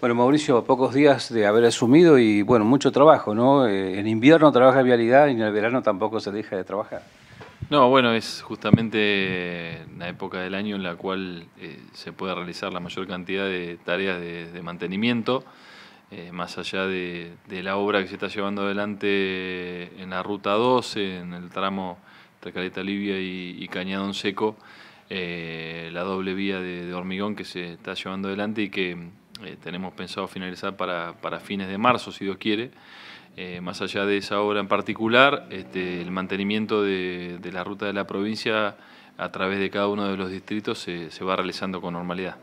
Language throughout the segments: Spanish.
Bueno, Mauricio, pocos días de haber asumido y bueno, mucho trabajo, ¿no? Eh, en invierno trabaja vialidad y en el verano tampoco se deja de trabajar. No, bueno, es justamente la época del año en la cual eh, se puede realizar la mayor cantidad de tareas de, mantenimiento, eh, más allá de, la obra que se está llevando adelante en la ruta 12, en el tramo entre Libia y, Cañadón Seco, la doble vía de hormigón que se está llevando adelante y que eh, tenemos pensado finalizar para, fines de marzo, si Dios quiere. Eh, más allá de esa obra en particular, este, el mantenimiento de, la ruta de la provincia a través de cada uno de los distritos se, va realizando con normalidad.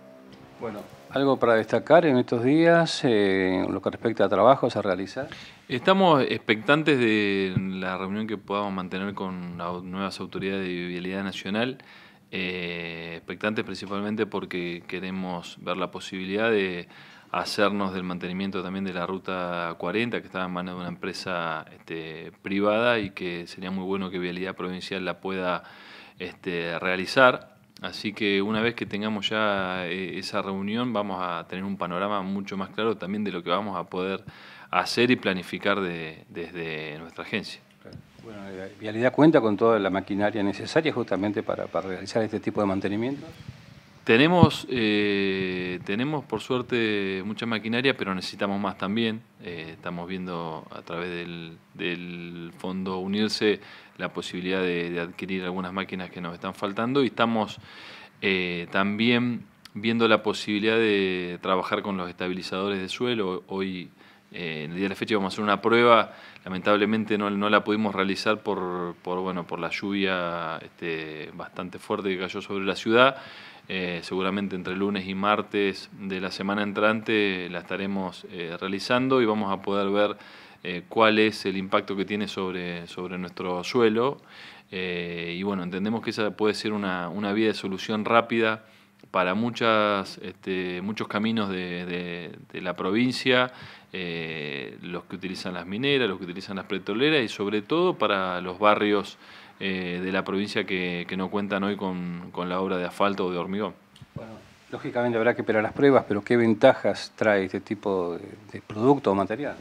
Bueno, ¿algo para destacar en estos días eh, en lo que respecta a trabajos a realizar? Estamos expectantes de la reunión que podamos mantener con las nuevas autoridades de vialidad nacional eh, expectantes principalmente porque queremos ver la posibilidad de hacernos del mantenimiento también de la ruta 40, que está en manos de una empresa este, privada y que sería muy bueno que Vialidad Provincial la pueda este, realizar. Así que una vez que tengamos ya eh, esa reunión vamos a tener un panorama mucho más claro también de lo que vamos a poder hacer y planificar desde nuestra agencia. Bueno, eh, Vialidad cuenta con toda la maquinaria necesaria justamente para, realizar este tipo de mantenimiento. Tenemos, eh, tenemos por suerte mucha maquinaria, pero necesitamos más también. Eh, estamos viendo a través del, fondo Unirse la posibilidad de, adquirir algunas máquinas que nos están faltando y estamos también viendo la posibilidad de trabajar con los estabilizadores de suelo. Hoy eh, en el día de la fecha vamos a hacer una prueba, lamentablemente no, la pudimos realizar por, por, bueno, por la lluvia este, bastante fuerte que cayó sobre la ciudad. Eh, seguramente entre lunes y martes de la semana entrante la estaremos eh, realizando y vamos a poder ver cuál es el impacto que tiene sobre, nuestro suelo. y bueno, entendemos que esa puede ser una vía de solución rápida para muchas, este, muchos caminos de, de, la provincia, eh, los que utilizan las mineras, los que utilizan las petroleras y sobre todo para los barrios eh, de la provincia que, no cuentan hoy con, la obra de asfalto o de hormigón. Bueno, lógicamente habrá que esperar las pruebas, pero ¿qué ventajas trae este tipo de, producto o material?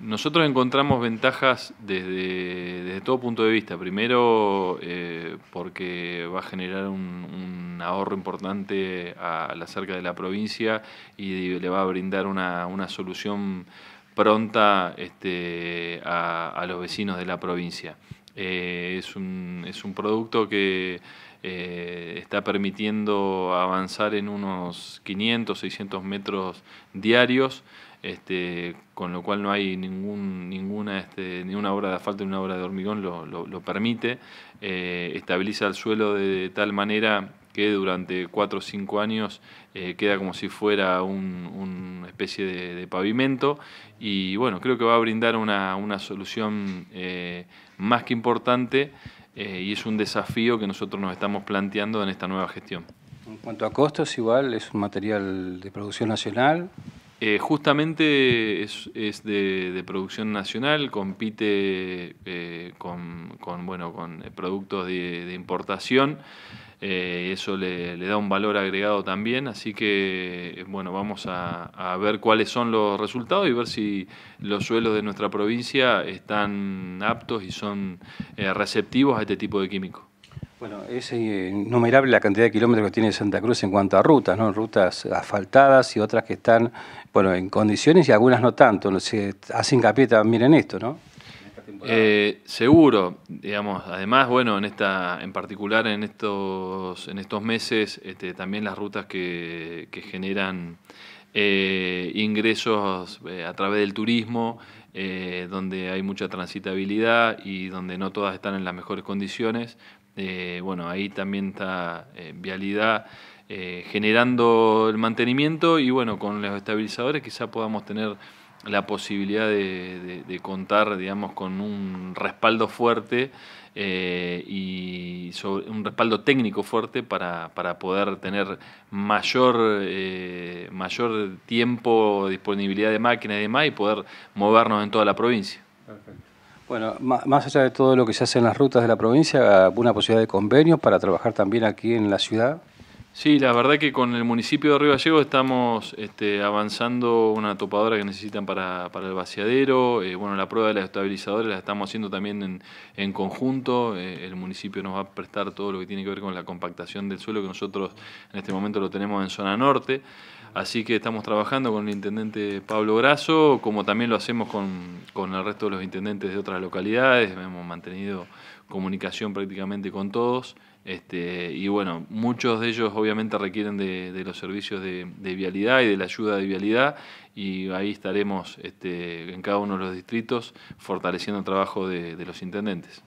Nosotros encontramos ventajas desde, todo punto de vista. Primero, eh, porque va a generar un, ahorro importante a la cerca de la provincia y le va a brindar una, solución pronta este, a, los vecinos de la provincia. Eh, es, un, producto que eh, está permitiendo avanzar en unos 500, 600 metros diarios este, con lo cual no hay ningún, ninguna, este, ninguna obra de asfalto ni una obra de hormigón lo, lo, permite, eh, estabiliza el suelo de tal manera que durante cuatro o cinco años eh, queda como si fuera una especie de, pavimento y bueno, creo que va a brindar una, solución eh, más que importante y es un desafío que nosotros nos estamos planteando en esta nueva gestión. En cuanto a costos, igual es un material de producción nacional, eh, justamente es, de, producción nacional, compite eh, con, bueno, con eh, productos de, importación. eso le, da un valor agregado también, así que bueno, vamos a, a, ver cuáles son los resultados y ver si los suelos de nuestra provincia están aptos y son receptivos a este tipo de químicos. Bueno, es eh, innumerable la cantidad de kilómetros que tiene Santa Cruz en cuanto a rutas, ¿no? Rutas asfaltadas y otras que están, bueno, en condiciones y algunas no tanto. No se hace hincapié también en esto, ¿no? Eh, seguro, digamos, además, bueno, en esta, en particular en estos, en estos meses, este, también las rutas que, generan eh, ingresos a través del turismo, donde hay mucha transitabilidad y donde no todas están en las mejores condiciones bueno, ahí también está eh, Vialidad eh, generando el mantenimiento y bueno, con los estabilizadores quizá podamos tener la posibilidad de, contar, digamos, con un respaldo fuerte eh, y un respaldo técnico fuerte para, para poder tener mayor, mayor tiempo, disponibilidad de máquinas y demás y poder movernos en toda la provincia. Perfecto. Bueno, más allá de todo lo que se hace en las rutas de la provincia, una posibilidad de convenios para trabajar también aquí en la ciudad, Sí, la verdad que con el municipio de Río Gallegos estamos este, avanzando una topadora que necesitan para, el vaciadero. Eh, bueno, la prueba de los estabilizadores la estamos haciendo también en, conjunto. Eh, el municipio nos va a prestar todo lo que tiene que ver con la compactación del suelo, que nosotros en este momento lo tenemos en zona norte. Así que estamos trabajando con el intendente Pablo Grasso, como también lo hacemos con, con el resto de los intendentes de otras localidades. Hemos mantenido comunicación prácticamente con todos este, y bueno, muchos de ellos obviamente requieren de, los servicios de, vialidad y de la ayuda de vialidad y ahí estaremos este, en cada uno de los distritos fortaleciendo el trabajo de los intendentes.